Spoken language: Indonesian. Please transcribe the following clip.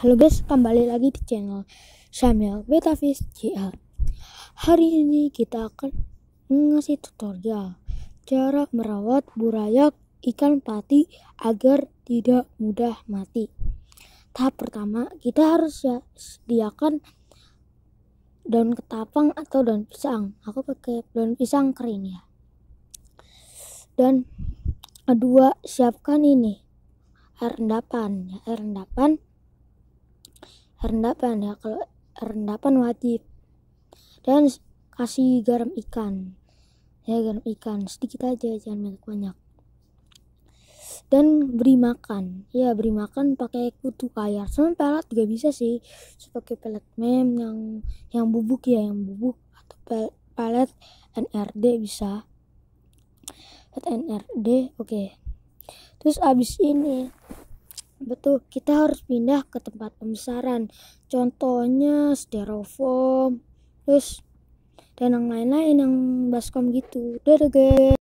Halo guys, kembali lagi di channel Samuel Betavis JL. Hari ini kita akan ngasih tutorial cara merawat burayak ikan pati agar tidak mudah mati. Tahap pertama, kita harus ya sediakan daun ketapang atau daun pisang. Aku pakai daun pisang kering ya. Dan kedua siapkan ini air rendapan ya air rendapan air rendapan ya kalau air rendapan wajib dan kasih garam ikan ya garam ikan sedikit aja jangan banyak banyak dan beri makan ya beri makan pakai kutu kayar sama pelet juga bisa sih sebagai pelet mem yang yang bubuk ya yang bubuk atau pelet NRD bisa at NRD oke okay. terus abis ini betul kita harus pindah ke tempat pembesaran contohnya styrofoam terus dan yang lain-lain yang baskom gitu dadah guys